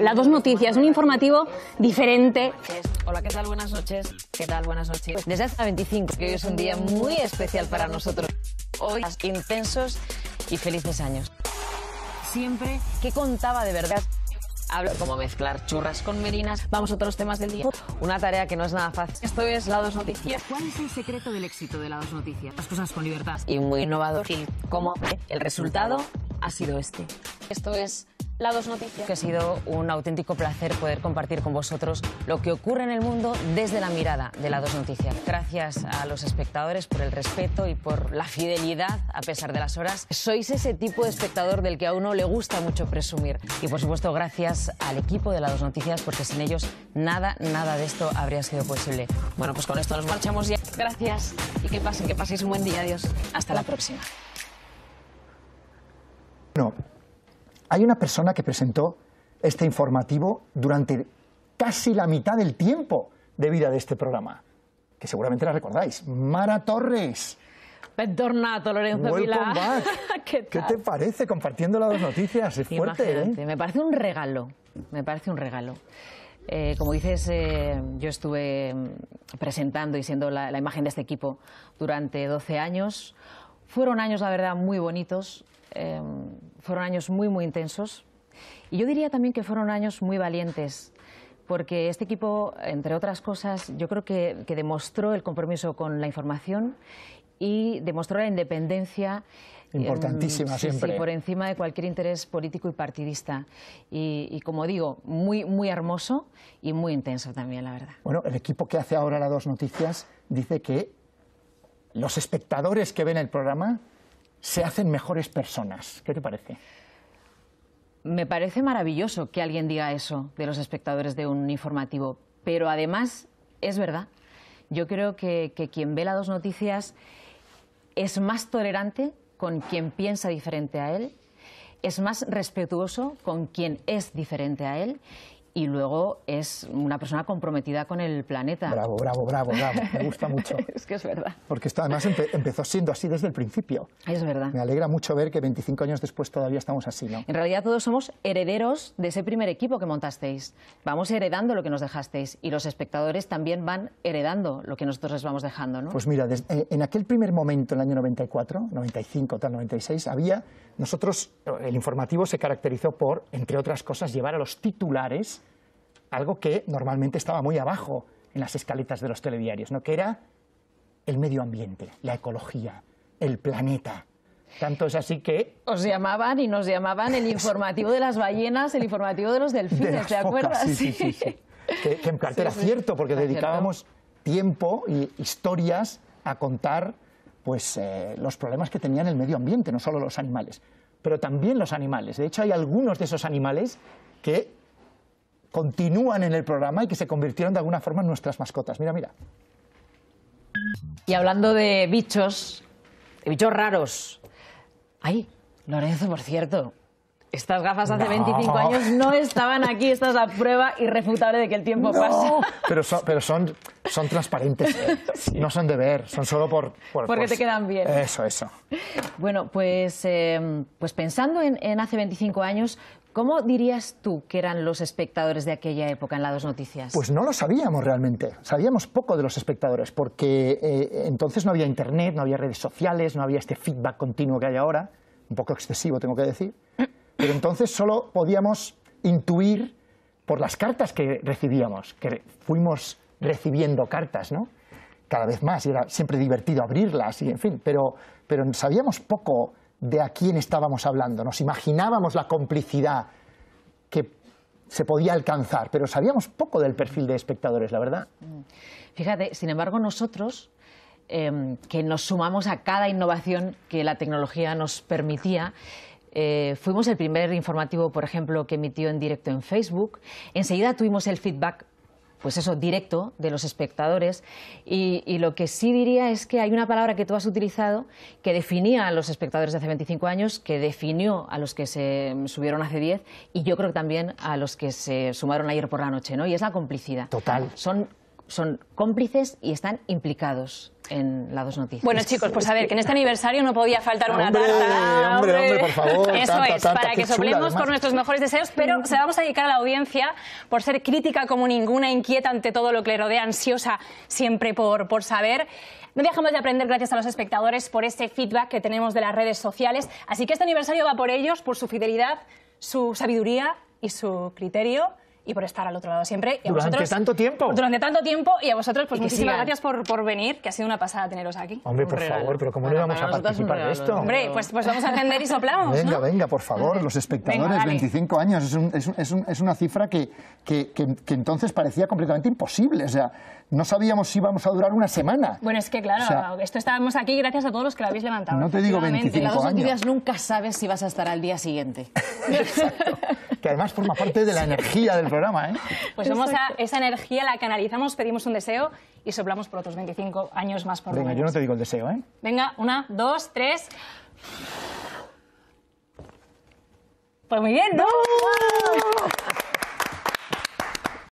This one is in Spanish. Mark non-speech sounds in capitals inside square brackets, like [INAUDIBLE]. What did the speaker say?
Las dos noticias, un informativo diferente. Hola, ¿qué tal? Buenas noches. ¿Qué tal? Buenas noches. Pues desde hace 25, que hoy es un día muy especial para nosotros. Hoy, intensos y felices años. Siempre que contaba de verdad. Hablo como mezclar churras con merinas. Vamos a otros temas del día. Una tarea que no es nada fácil. Esto es La Dos Noticias. ¿Cuál es el secreto del éxito de La Dos Noticias? Las cosas con libertad. Y muy innovador. Y como el resultado ha sido este. Esto es la dos noticias. Que ha sido un auténtico placer poder compartir con vosotros lo que ocurre en el mundo desde la mirada de la dos noticias. Gracias a los espectadores por el respeto y por la fidelidad a pesar de las horas. Sois ese tipo de espectador del que a uno le gusta mucho presumir. Y por supuesto, gracias al equipo de la dos noticias, porque sin ellos nada, nada de esto habría sido posible. Bueno, pues con esto nos marchamos ya. Gracias y que pasen, que paséis un buen día. Adiós. Hasta la próxima. No. Hay una persona que presentó este informativo durante casi la mitad del tiempo de vida de este programa, que seguramente la recordáis, Mara Torres. Bentornato Lorenzo [LAUGHS] ¿Qué, te parece compartiendo las dos noticias? Es fuerte, ¿eh? Me parece un regalo, me parece un regalo. Eh, como dices, eh, yo estuve mm, presentando y siendo la, imagen de este equipo durante 12 años. Fueron años, la verdad, muy bonitos. Em, fueron años muy, muy intensos. Y yo diría también que fueron años muy valientes, porque este equipo, entre otras cosas, yo creo que, demostró el compromiso con la información y demostró la independencia. Importantísima em, siempre. por encima de cualquier interés político y partidista. Y, y, como digo, muy, muy hermoso y muy intenso también, la verdad. Bueno, el equipo que hace ahora las dos noticias dice que los espectadores que ven el programa se hacen mejores personas. ¿Qué te parece? Me parece maravilloso que alguien diga eso de los espectadores de un informativo, pero además es verdad. Yo creo que, quien ve las dos noticias es más tolerante con quien piensa diferente a él, es más respetuoso con quien es diferente a él y luego es una persona comprometida con el planeta. Bravo, bravo, bravo, bravo. Me gusta mucho. [LAUGHS] es que es verdad. Porque esto además empezó siendo así desde el principio. Es verdad. Me alegra mucho ver que 25 años después todavía estamos así, ¿no? En realidad todos somos herederos de ese primer equipo que montasteis. Vamos heredando lo que nos dejasteis y los espectadores también van heredando lo que nosotros les vamos dejando, ¿no? Pues mira, eh, en aquel primer momento, en el año 94, 95, tal, 96, había nosotros, el informativo se caracterizó por, entre otras cosas, llevar a los titulares algo que normalmente estaba muy abajo en las escaletas de los telediarios, ¿no? que era el medio ambiente, la ecología, el planeta. Tanto es así que... Os llamaban y nos llamaban el informativo de las ballenas, el informativo de los delfines, ¿te acuerdas? Sí, sí, sí. que, en parte era cierto, porque dedicábamos tiempo y historias a contar pues, eh, los problemas que tenían el medio ambiente, no solo los animales, pero también los animales. De hecho, hay algunos de esos animales que continúan en el programa y que se convirtieron de alguna forma en nuestras mascotas. Mira, mira. Y hablando de bichos, de bichos raros. Ay, Lorenzo, por cierto, estas gafas hace 25 años no estaban aquí. Esta es la prueba irrefutable de que el tiempo pasa. Pero son, pero son, son transparentes. ¿eh? [LAUGHS] No son de ver, son solo por... Porque pues, te quedan bien. Eso, eso. Bueno, pues, eh, pues pensando en, en, hace 25 años, ¿Cómo dirías tú que eran los espectadores de aquella época en las dos noticias? Pues no lo sabíamos realmente. Sabíamos poco de los espectadores porque eh, entonces no había internet, no había redes sociales, no había este feedback continuo que hay ahora, un poco excesivo tengo que decir. Pero entonces solo podíamos intuir por las cartas que recibíamos, que fuimos recibiendo cartas, ¿no? Cada vez más, y era siempre divertido abrirlas, y en fin, pero, pero sabíamos poco de a quién estábamos hablando. Nos imaginábamos la complicidad que se podía alcanzar, pero sabíamos poco del perfil de espectadores, la verdad. Fíjate, sin embargo, nosotros em, que nos sumamos a cada innovación que la tecnología nos permitía, eh, fuimos el primer informativo, por ejemplo, que emitió en directo en Facebook. Enseguida tuvimos el feedback pues eso, directo de los espectadores. Y, lo que sí diría es que hay una palabra que tú has utilizado que definía a los espectadores de hace 25 años, que definió a los que se subieron hace 10 y yo creo que también a los que se sumaron ayer por la noche, ¿no? Y es la complicidad. Total. Son son cómplices y están implicados en las dos noticias. Bueno, chicos, pues a ver, que en este aniversario no podía faltar una tarta. Hombre, hombre, por favor. Eso es, para que soplemos con nuestros mejores deseos, pero mm. se vamos a dedicar a la audiencia por ser crítica como ninguna, inquieta ante todo lo que le rodea, ansiosa siempre por, por saber. No dejamos de aprender gracias a los espectadores por este feedback que tenemos de las redes sociales. Así que este aniversario va por ellos, por su fidelidad, su sabiduría y su criterio y por estar al otro lado siempre. durante tanto tiempo. Durante tanto tiempo y a vosotros, pues muchísimas gracias por, por venir, que ha sido una pasada teneros aquí. Hombre, por favor, pero ¿cómo no íbamos a participar de esto? Hombre, pues, pues vamos a encender y soplamos. Venga, ¿no? venga, por favor, los espectadores, 25 años, es, es, es, una cifra que, que, que, entonces parecía completamente imposible. O sea, no sabíamos si íbamos a durar una semana. Bueno, es que claro, esto estábamos aquí gracias a todos los que lo habéis levantado. No te digo 25 años. En las días nunca sabes si vas a estar al día siguiente. [LAUGHS] Exacto que además forma parte de la [LAUGHS] energía del programa. ¿eh? Pues vamos a, esa energía la canalizamos, pedimos un deseo y soplamos por otros 25 años más por Venga, yo no te digo el deseo, ¿eh? Venga, una, dos, tres. Pues muy bien,